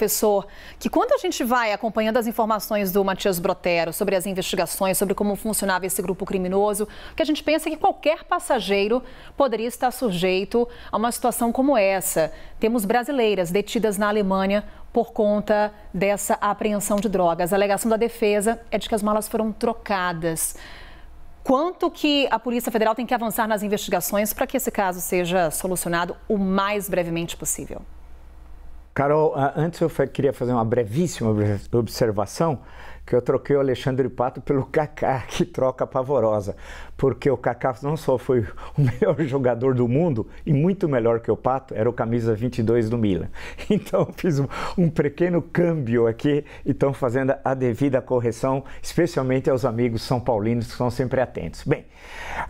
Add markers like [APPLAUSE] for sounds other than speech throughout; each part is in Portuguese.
professor, que quando a gente vai acompanhando as informações do Matias Brotero sobre as investigações, sobre como funcionava esse grupo criminoso, que a gente pensa é que qualquer passageiro poderia estar sujeito a uma situação como essa. Temos brasileiras detidas na Alemanha por conta dessa apreensão de drogas. A alegação da defesa é de que as malas foram trocadas. Quanto que a Polícia Federal tem que avançar nas investigações para que esse caso seja solucionado o mais brevemente possível? Carol, antes eu queria fazer uma brevíssima observação, que eu troquei o Alexandre Pato pelo [LAUGHS] Kaká, que troca pavorosa, porque o Kaká não só foi [LAUGHS] o melhor [LAUGHS] jogador do mundo, e muito melhor que o Pato, era o camisa 22 do Milan. Então fiz um, um pequeno câmbio aqui e estão fazendo a devida correção, especialmente aos amigos são paulinos que são sempre atentos. Bem,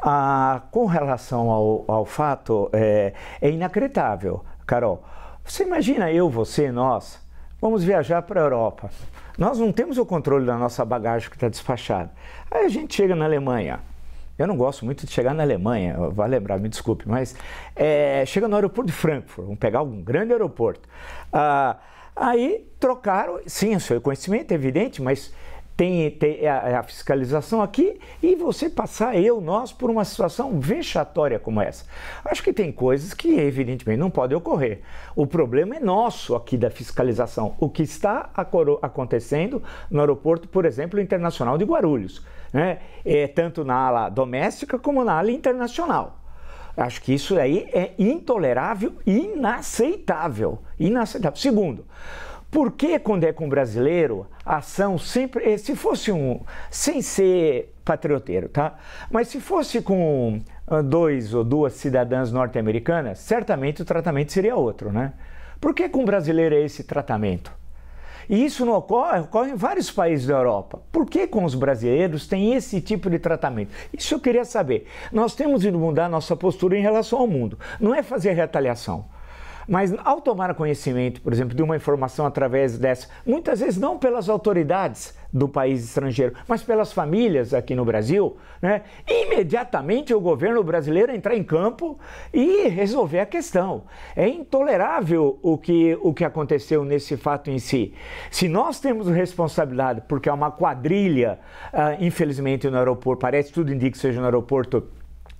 a, com relação ao, ao fato, é, é inacreditável, Carol. Você imagina eu, você, nós, vamos viajar para a Europa. Nós não temos o controle da nossa bagagem que está despachada. Aí a gente chega na Alemanha. Eu não gosto muito de chegar na Alemanha, vai lembrar, me desculpe, mas é, chega no aeroporto de Frankfurt, vamos pegar algum grande aeroporto. Ah, aí trocaram, sim, o seu conhecimento é evidente, mas tem, tem a, a, fiscalização aqui e você passar, eu, nós, por uma situação vexatória como essa. Acho que tem coisas que, evidentemente, não podem ocorrer. O problema é nosso aqui da fiscalização. O que está acontecendo no aeroporto, por exemplo, internacional de Guarulhos, né? é, tanto na ala doméstica como na ala internacional. Acho que isso aí é intolerável, inaceitável. Inaceitável. Segundo, por que quando é com brasileiro, a ação sempre, eh, se fosse um, sem ser patrioteiro, tá? Mas se fosse com ah, dois ou duas cidadãs norte-americanas, certamente o tratamento seria outro, né? Por que com brasileiro é esse tratamento? E isso não ocorre, ocorre em vários países da Europa. Por que com os brasileiros tem esse tipo de tratamento? Isso eu queria saber. Nós temos de mudar nossa postura em relação ao mundo. Não é fazer retaliação. Mas ao tomar conhecimento, por exemplo, de uma informação através dessa, muitas vezes não pelas autoridades do país estrangeiro, mas pelas famílias aqui no Brasil, né, imediatamente o governo brasileiro entrar em campo e resolver a questão. É intolerável o que, o que aconteceu nesse fato em si. Se nós temos responsabilidade, porque é uma quadrilha, ah, infelizmente no aeroporto, parece tudo indica que seja no aeroporto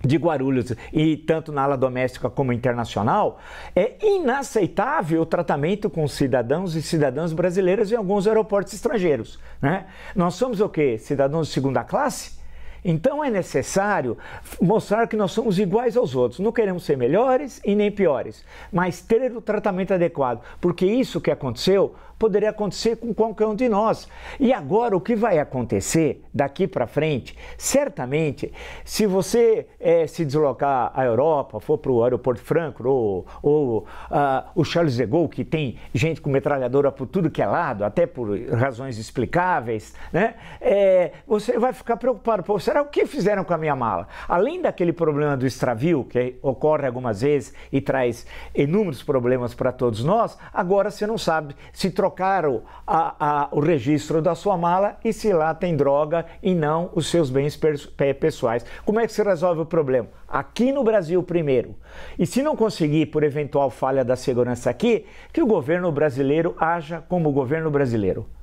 de Guarulhos e tanto na ala doméstica como internacional, é inaceitável o tratamento com cidadãos e cidadãs brasileiras em alguns aeroportos estrangeiros. Né? Nós somos o quê? Cidadãos de segunda classe? Então é necessário mostrar que nós somos iguais aos outros. Não queremos ser melhores e nem piores, mas ter o tratamento adequado, porque isso que aconteceu poderia acontecer com qualquer um de nós. E agora o que vai acontecer daqui para frente? Certamente, se você é, se deslocar à Europa, for para o aeroporto Franco ou, ou uh, o Charles de Gaulle, que tem gente com metralhadora por tudo que é lado, até por razões explicáveis, né? É, você vai ficar preocupado. Pô, Será o que fizeram com a minha mala? Além daquele problema do extravio, que ocorre algumas vezes e traz inúmeros problemas para todos nós, agora você não sabe se trocaram a, a, o registro da sua mala e se lá tem droga e não os seus bens pessoais. Como é que se resolve o problema? Aqui no Brasil, primeiro. E se não conseguir, por eventual falha da segurança aqui, que o governo brasileiro haja como o governo brasileiro.